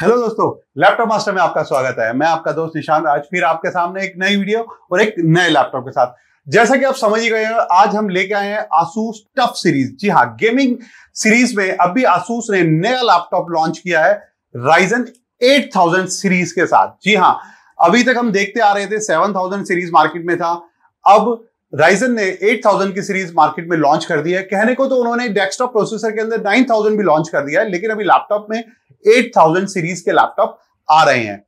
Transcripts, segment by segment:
hello दोस्तों laptop master में आपका स्वागत है मैं आपका दोस्त निशांत आज फिर आपके सामने एक नई वीडियो और एक नए लैपटॉप के साथ जैसा कि आप समझ ही गए हैं आज हम लेके आए हैं आसूस टफ सीरीज जी हाँ गेमिंग सीरीज में अभी आसूस ने नया लैपटॉप लॉन्च किया है राइजन 8000 सीरीज के साथ जी हाँ अभी तक हम देखते आ रहे थे 7000 सीरीज मार्केट में था अब राइजन ने 8000 की सीरीज मार्केट में लॉन्च कर दी है कहने को तो उन्होंने डेस्कटॉप प्रोसेसर के अंदर 9000 भी लॉन्च कर दिया है लेकिन अभी लैपटॉप में 8000 सीरीज के लैपटॉप आ रहे हैं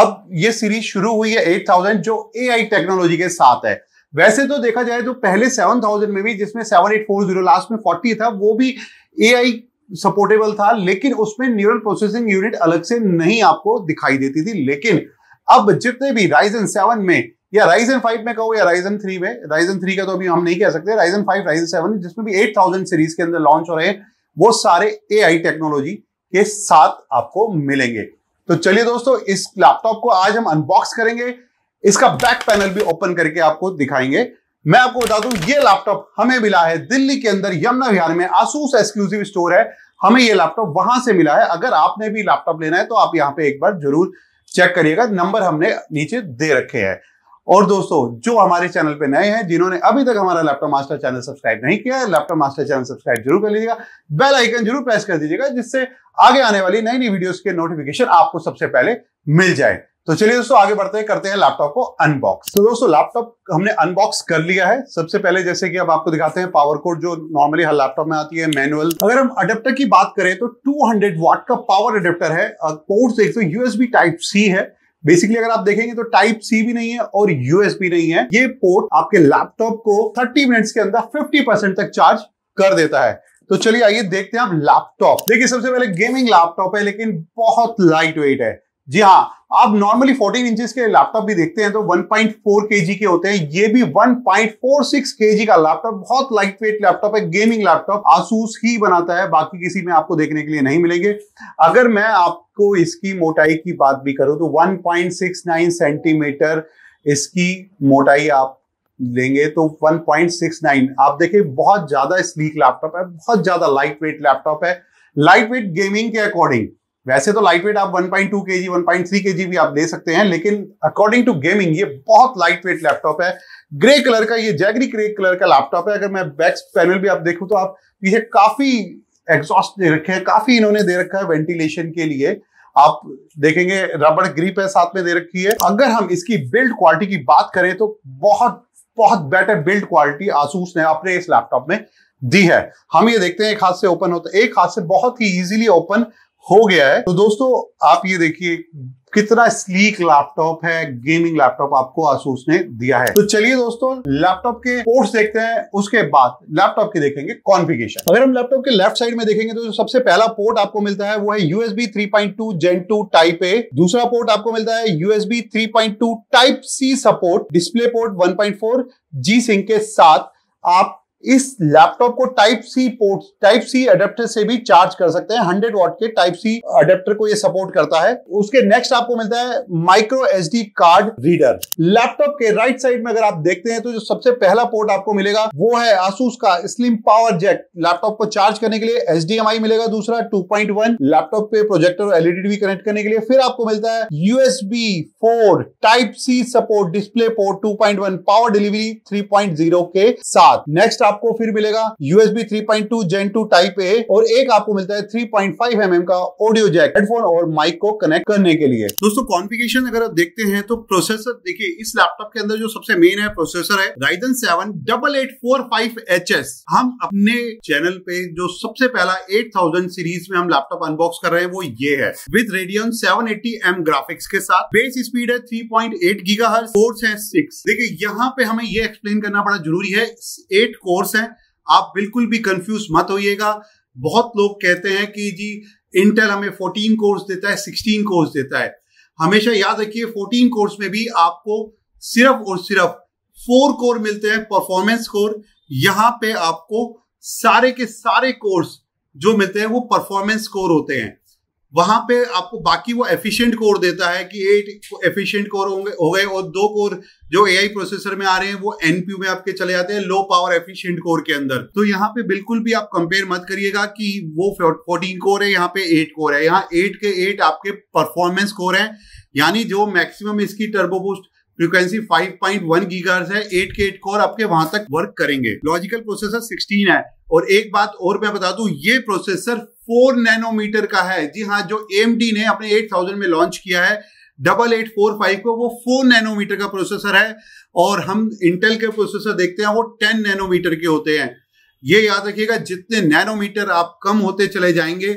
अब ये सीरीज शुरू हुई है 8000 जो एआई टेक्नोलॉजी के साथ है वैसे तो देखा जाए तो पहले 7000 में भी जिसमें 7840 लास्ट में 40 था वो भी एआई सपोर्टेबल था लेकिन उसमें न्यूरल प्रोसेसिंग यूनिट अलग से नहीं आपको दिखाई देती थी लेकिन अब जितने भी राइजन सेवन में या राइजन फाइव में कहो या राइजन थ्री में राइजन थ्री का तो अभी हम नहीं कह सकते राइजन फाइव राइजन सेवन जिसमें भी एट थाउजेंड सीरीज के अंदर लॉन्च हो रहे हैं वो सारे ए टेक्नोलॉजी के साथ आपको मिलेंगे तो चलिए दोस्तों इस लैपटॉप को आज हम अनबॉक्स करेंगे इसका बैक पैनल भी ओपन करके आपको दिखाएंगे मैं आपको बता दूं ये लैपटॉप हमें मिला है दिल्ली के अंदर यमुना विहार में आसूस एक्सक्लूसिव स्टोर है हमें ये लैपटॉप वहां से मिला है अगर आपने भी लैपटॉप लेना है तो आप यहां पे एक बार जरूर चेक करिएगा नंबर हमने नीचे दे रखे हैं और दोस्तों जो हमारे चैनल पे नए हैं जिन्होंने अभी तक हमारा लैपटॉप मास्टर चैनल सब्सक्राइब नहीं किया है लैपटॉप मास्टर चैनल सब्सक्राइब जरूर कर लीजिएगा बेल आइकन जरूर प्रेस कर दीजिएगा जिससे आगे आने वाली नई नई वीडियोस के नोटिफिकेशन आपको सबसे पहले मिल जाए तो चलिए दोस्तों आगे बढ़ते हैं करते हैं लैपटॉप को अनबॉक्स तो दोस्तों लैपटॉप हमने अनबॉक्स कर लिया है सबसे पहले जैसे कि अब आपको दिखाते हैं पावर कोड जो नॉर्मली हर लैपटॉप में आती है मैनुअल अगर हम अडेप्टर की बात करें तो 200 वाट का पावर अडेप्टर है पोर्ट्स एक तो यूएसबी टाइप सी है बेसिकली अगर आप देखेंगे तो टाइप सी भी नहीं है और यूएस भी नहीं है ये पोर्ट आपके लैपटॉप को 30 मिनट्स के अंदर 50 परसेंट तक चार्ज कर देता है तो चलिए आइए देखते हैं आप लैपटॉप देखिए सबसे पहले गेमिंग लैपटॉप है लेकिन बहुत लाइट वेट है जी हाँ आप नॉर्मली 14 इंचेस के लैपटॉप भी देखते हैं तो 1.4 केजी के होते हैं ये भी 1.46 केजी का लैपटॉप बहुत लाइट वेट लैपटॉप है गेमिंग लैपटॉप आसूस ही बनाता है बाकी किसी में आपको देखने के लिए नहीं मिलेंगे अगर मैं आपको इसकी मोटाई की बात भी करूं तो 1.69 सेंटीमीटर इसकी मोटाई आप लेंगे तो 1.69 आप देखिए बहुत ज्यादा स्लीक लैपटॉप है बहुत ज्यादा लाइट वेट लैपटॉप है लाइट वेट गेमिंग के अकॉर्डिंग वैसे तो लाइट वेट आप 1.2 पॉइंट टू के जी वन पॉइंट भी आप दे सकते हैं लेकिन अकॉर्डिंग टू गेमिंग ये बहुत लाइट वेट लैपटॉप है ग्रे कलर का ये जैगरी ग्रे कलर का लैपटॉप है अगर मैं बैक पैनल भी आप देखूँ तो आप पीछे काफी एग्जॉस्ट दे रखे हैं काफी इन्होंने दे रखा है वेंटिलेशन के लिए आप देखेंगे रबड़ ग्रिप है साथ में दे रखी है अगर हम इसकी बिल्ड क्वालिटी की बात करें तो बहुत बहुत बेटर बिल्ड क्वालिटी आसूस ने अपने इस लैपटॉप में दी है हम ये देखते हैं एक हाथ से ओपन होता है एक हाथ से बहुत ही इजीली ओपन हो गया है तो दोस्तों आप ये देखिए कितना स्लीक लैपटॉप है गेमिंग लैपटॉप आपको आसूस ने दिया है तो चलिए दोस्तों लैपटॉप के पोर्ट्स देखते हैं उसके बाद लैपटॉप के देखेंगे कॉन्फ़िगरेशन अगर हम लैपटॉप के लेफ्ट साइड में देखेंगे तो सबसे पहला पोर्ट आपको मिलता है वो है USB 3.2 gen two type A दूसरा पोर्ट आपको मिलता है USB 3.2 type C support display port 1.4 G sync के साथ आप इस लैपटॉप को type C port type C adapter से भी चार्ज कर सकते हैं हंड्रेड वॉट के टाइप सी अडेप्टर को ये सपोर्ट करता है उसके नेक्स्ट आपको मिलता है micro SD card reader laptop के राइट साइड में अगर आप देखते हैं तो जो सबसे पहला पोर्ट आपको मिलेगा वो है आसूस का स्लिम पावर जेट लैपटॉप को चार्ज करने के लिए एच मिलेगा दूसरा टू लैपटॉप पे प्रोजेक्टर एलईडी टीवी कनेक्ट करने के लिए फिर आपको मिलता है USB four type C support display port two power delivery three के साथ नेक्स्ट आपको फिर मिलेगा यूएसबी 3.2 जेन 2 टाइप ए और एक आपको मिलता है 3.5 mm का ऑडियो जैक हेडफोन और माइक को कनेक्ट करने के लिए दोस्तों कॉन्फ़िगरेशन अगर आप देखते हैं तो प्रोसेसर देखिए इस लैपटॉप के अंदर जो सबसे मेन है प्रोसेसर है Ryzen seven double eight four five H S हम अपने चैनल पे जो सबसे पहला एट थाउजेंड सीरीज में हम लैपटॉप अनबॉक्स कर रहे हैं वो ये है with Radeon seven eighty M graphics के साथ बेस स्पीड है three point eight giga six देखिए यहाँ पे हमें ये एक्सप्लेन करना बड़ा जरूरी है एट कोर कोर्स है आप बिल्कुल भी कंफ्यूज मत होइएगा बहुत लोग कहते हैं कि जी इंटेल हमें 14 कोर्स देता है 16 कोर्स देता है हमेशा याद रखिए 14 कोर्स में भी आपको सिर्फ और सिर्फ फोर कोर मिलते हैं परफॉर्मेंस कोर यहाँ पे आपको सारे के सारे कोर्स जो मिलते हैं वो परफॉर्मेंस कोर होते हैं वहां पे आपको बाकी वो एफिशिएंट कोर देता है कि एट एफिशिएंट कोर होंगे हो गए और दो कोर जो एआई प्रोसेसर में आ रहे हैं वो एनपीयू में आपके चले जाते हैं लो पावर एफिशिएंट कोर के अंदर तो यहाँ पे बिल्कुल भी आप कंपेयर मत करिएगा कि वो फोर्टीन कोर है यहाँ पे एट कोर है यहाँ एट के एट आपके परफॉर्मेंस कोर है यानी जो मैक्सिमम इसकी टर्बोबूस्ट फ्रीक्वेंसी 5.1 गीगाहर्ट्ज है 8 के 8 कोर आपके वहां तक वर्क करेंगे लॉजिकल प्रोसेसर 16 है और एक बात और मैं बता दूं ये प्रोसेसर 4 नैनोमीटर का है जी हाँ जो एम ने अपने 8000 में लॉन्च किया है डबल एट फोर फाइव को वो फोर नैनोमीटर का प्रोसेसर है और हम इंटेल के प्रोसेसर देखते हैं वो टेन नैनोमीटर के होते हैं ये याद रखिएगा जितने नैनोमीटर आप कम होते चले जाएंगे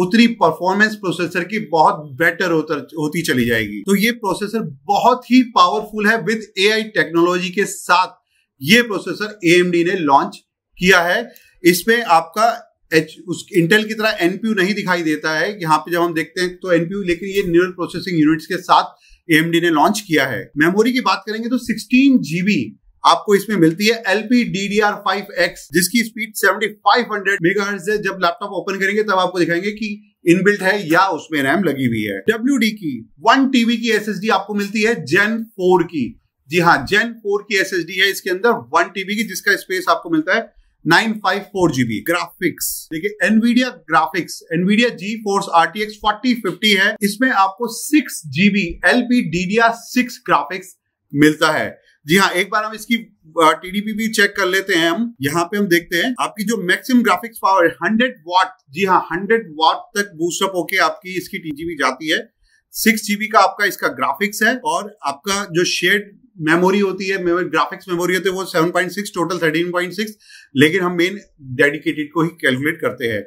उतनी परफॉर्मेंस प्रोसेसर की बहुत बेटर होती चली जाएगी तो ये प्रोसेसर बहुत ही पावरफुल है विद एआई टेक्नोलॉजी के साथ ये प्रोसेसर एएमडी ने लॉन्च किया है इसमें आपका एच उस इंटेल की तरह एनपीयू नहीं दिखाई देता है यहाँ पे जब हम देखते हैं तो एनपीयू लेकिन ये न्यूरल प्रोसेसिंग यूनिट्स के साथ एएमडी ने लॉन्च किया है मेमोरी की बात करेंगे तो सिक्सटीन जीबी आपको इसमें मिलती है L P D D R five X जिसकी speed seventy five hundred mega है जब लैपटॉप ओपन करेंगे तब आपको दिखाएंगे कि इनबिल्ट है या उसमें रैम लगी हुई है डब्ल्यू डी की वन टीबी की एस आपको मिलती है जेन फोर की जी हाँ जेन फोर की एस है इसके अंदर वन टीबी की जिसका स्पेस आपको मिलता है nine five four GB graphics देखिए Nvidia graphics Nvidia GeForce X forty fifty है इसमें आपको six GB LP DDR six graphics मिलता है जी हाँ एक बार हम इसकी टीडीपी भी चेक कर लेते हैं हम यहाँ पे हम देखते हैं आपकी जो maximum graphics power hundred watt जी हाँ हंड्रेड वॉट तक बूस्टअप होके आपकी इसकी टीजीबी जाती है सिक्स जीबी का आपका इसका ग्राफिक्स है और आपका जो शेड मेमोरी होती है ग्राफिक्स मेमोरी होती है वो seven point six total thirteen point six लेकिन हम मेन डेडिकेटेड को ही कैलकुलेट करते हैं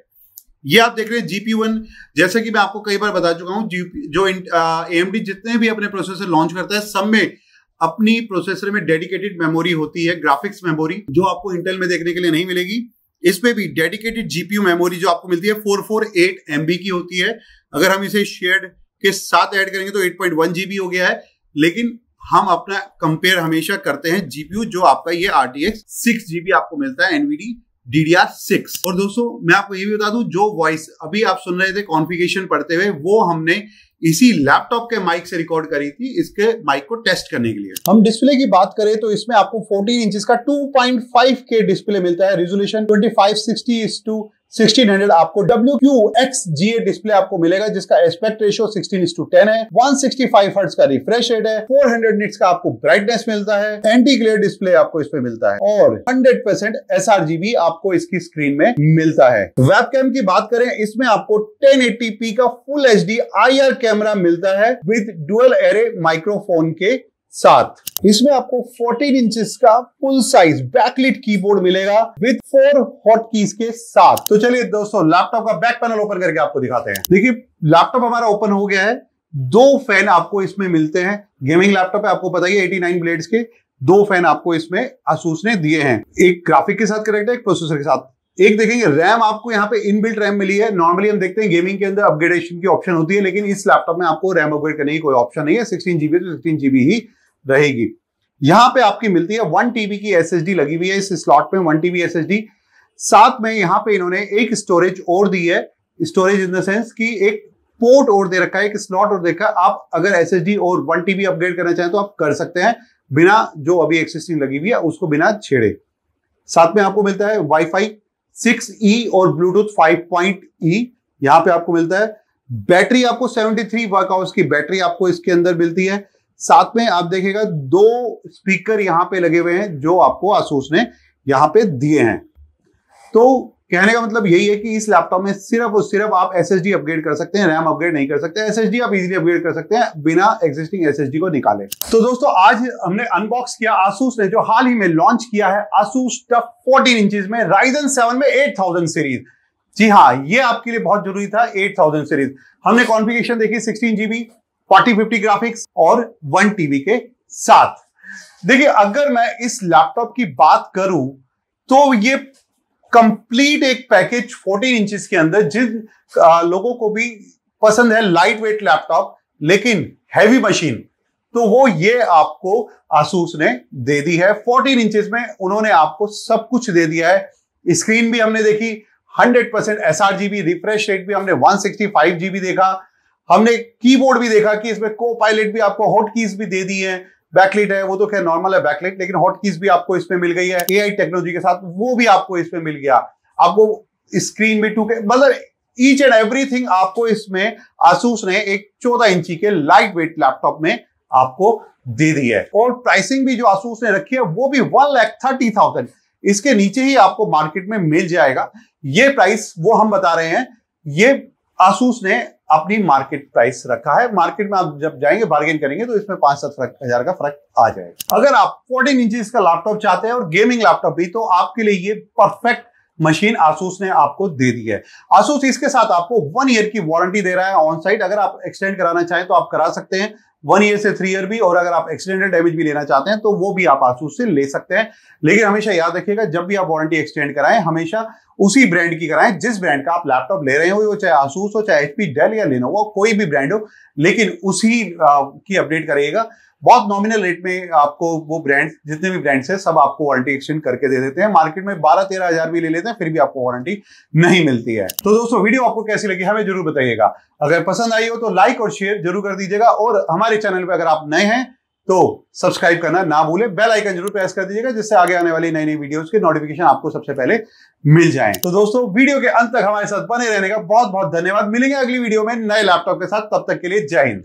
ये आप देख रहे हैं जीपी वन जैसे कि मैं आपको कई बार बता चुका हूँ जो एम डी जितने भी अपने प्रोसेसर लॉन्च करता है सब में अपनी प्रोसेसर में डेडिकेटेड मेमोरी होती है ग्राफिक्स मेमोरी जो आपको इंटेल में देखने के लिए नहीं मिलेगी इसमें भी डेडिकेटेड जीपीयू मेमोरी जो आपको मिलती है 448 एमबी की होती है अगर हम इसे शेयर्ड के साथ ऐड करेंगे तो वन जीबी हो गया है लेकिन हम अपना कंपेयर हमेशा करते हैं जीपीयू जो आपका ये R T X six GB आपको मिलता है एनवीडी डीडीआर सिक्स और दोस्तों मैं आपको ये भी बता दूं जो वॉइस अभी आप सुन रहे थे कॉन्फ़िगरेशन पढ़ते हुए वो हमने इसी लैपटॉप के माइक से रिकॉर्ड करी थी इसके माइक को टेस्ट करने के लिए हम डिस्प्ले की बात करें तो इसमें आपको 14 इंच का 2.5 के डिस्प्ले मिलता है रेजोल्यूशन 2560 सिक्सटी टू 1600 आपको W Q X G A display आपको मिलेगा जिसका एस्पेक्ट रेशियो 16 टू 10 है 165 हर्ट्ज का रिफ्रेश रेट है 400 हंड्रेड का आपको ब्राइटनेस मिलता है एंटी ग्लेयर डिस्प्ले आपको इसमें मिलता है और 100% परसेंट एस आपको इसकी स्क्रीन में मिलता है वेबकैम की बात करें इसमें आपको 1080p का फुल एच डी कैमरा मिलता है विथ डुअल एरे माइक्रोफोन के सात इसमें आपको 14 इंचेस का फुल साइज बैकलिट कीबोर्ड मिलेगा विद फोर हॉट कीज के साथ तो चलिए दोस्तों लैपटॉप का बैक पैनल ओपन करके आपको दिखाते हैं देखिए लैपटॉप हमारा ओपन हो गया है दो फैन आपको इसमें मिलते हैं गेमिंग लैपटॉप है आपको पता ही 89 ब्लेड्स के दो फैन आपको इसमें आसूस ने दिए हैं एक ग्राफिक के साथ कनेक्ट है एक प्रोसेसर के साथ एक देखेंगे रैम आपको यहाँ पे इनबिल्ट रैम मिली है नॉर्मली हम देखते हैं गेमिंग के अंदर अपग्रेडेशन की ऑप्शन होती है लेकिन इस लैपटॉप में आपको रैम अपग्रेड करने की कोई ऑप्शन नहीं है सिक्सटीन जीबी तो सिक्सटीन जीबी ही रहेगी यहां पे आपकी मिलती है वन टीबी की एस लगी हुई है इस स्लॉट में वन टीबी एस साथ में यहां पे इन्होंने एक स्टोरेज और दी है स्टोरेज इन द सेंस कि एक पोर्ट और दे रखा है एक स्लॉट और देखा आप अगर एस और वन टीबी अपग्रेड करना चाहें तो आप कर सकते हैं बिना जो अभी एक्सिस्टिंग लगी हुई है उसको बिना छेड़े साथ में आपको मिलता है वाईफाई सिक्स ई और ब्लूटूथ फाइव पॉइंट ई यहां पे आपको मिलता है बैटरी आपको सेवेंटी थ्री वर्क आउट की बैटरी आपको इसके अंदर मिलती है साथ में आप देखेगा दो स्पीकर यहां पे लगे हुए हैं जो आपको आसूस ने यहां पे दिए हैं तो कहने का मतलब यही है कि इस लैपटॉप में सिर्फ और सिर्फ आप एस अपग्रेड कर सकते हैं रैम अपग्रेड नहीं कर सकते एस आप इजीली अपग्रेड कर सकते हैं बिना एग्जिस्टिंग एस को निकाले तो दोस्तों आज हमने अनबॉक्स किया आसूस ने जो हाल ही में लॉन्च किया है आसूस टफ फोर्टीन इंचेस में राइजन सेवन में एट सीरीज जी हाँ ये आपके लिए बहुत जरूरी था 8000 सीरीज हमने कॉन्फ़िगरेशन देखी sixteen GB forty fifty graphics और वन टीबी के साथ देखिए अगर मैं इस लैपटॉप की बात करूं तो ये कंप्लीट एक पैकेज 14 इंच के अंदर जिन लोगों को भी पसंद है लाइट वेट लैपटॉप लेकिन हैवी मशीन तो वो ये आपको आसूस ने दे दी है 14 इंच में उन्होंने आपको सब कुछ दे दिया है स्क्रीन भी हमने देखी 100 परसेंट एस रिफ्रेश रेट भी हमने 165 जीबी देखा हमने कीबोर्ड भी देखा कि इसमें को पायलट भी आपको हॉट कीज भी दे दी है बैकलेट है वो तो खैर नॉर्मल है बैकलेट लेकिन हॉट कीज भी आपको इसमें मिल गई है ए टेक्नोलॉजी के साथ वो भी आपको इसमें मिल गया आपको स्क्रीन भी टू मतलब ईच एंड एवरीथिंग आपको इसमें आसूस ने एक चौदह इंची के लाइट वेट लैपटॉप में आपको दे दी है और प्राइसिंग भी जो आसूस ने रखी है वो भी वन लैख थर्टी थाउजेंड इसके नीचे ही आपको मार्केट में मिल जाएगा ये प्राइस वो हम बता रहे हैं ये आसूस ने अपनी मार्केट प्राइस रखा है मार्केट में आप जब जाएंगे बार्गेन करेंगे तो इसमें पांच सात हजार का फर्क आ जाएगा अगर आप फोर्टीन इंच का लैपटॉप चाहते हैं और गेमिंग लैपटॉप भी तो आपके लिए ये परफेक्ट मशीन आसूस ने आपको दे दी है आसूस इसके साथ आपको वन ईयर की वारंटी दे रहा है ऑन साइट अगर आप एक्सटेंड कराना चाहें तो आप करा सकते हैं वन ईयर से थ्री ईयर भी और अगर आप एक्सीडेंटल डैमेज भी लेना चाहते हैं तो वो भी आप आसूस से ले सकते हैं लेकिन हमेशा याद रखिएगा जब भी आप वारंटी एक्सटेंड कराएं हमेशा उसी ब्रांड की कराएं जिस ब्रांड का आप लैपटॉप ले रहे हो वो चाहे आसूस हो चाहे एचपी डेल या लेना हो कोई भी ब्रांड हो लेकिन उसी की अपडेट करिएगा बहुत नॉमिनल रेट में आपको वो ब्रांड जितने भी ब्रांड्स हैं सब आपको वारंटी एक्सटेंड करके दे देते हैं मार्केट में बारह तेरह हजार भी ले लेते हैं फिर भी आपको वारंटी नहीं मिलती है तो दोस्तों वीडियो आपको कैसी लगी हमें जरूर बताइएगा अगर पसंद आई हो तो लाइक और शेयर जरूर कर दीजिएगा और हमारे चैनल पर अगर आप नए हैं तो सब्सक्राइब करना ना भूले बेल आइकन जरूर प्रेस कर दीजिएगा जिससे आगे आने वाली नई नई वीडियोस के नोटिफिकेशन आपको सबसे पहले मिल जाए तो दोस्तों वीडियो के अंत तक हमारे साथ बने रहने का बहुत बहुत धन्यवाद मिलेंगे अगली वीडियो में नए लैपटॉप के साथ तब तक के लिए जय हिंद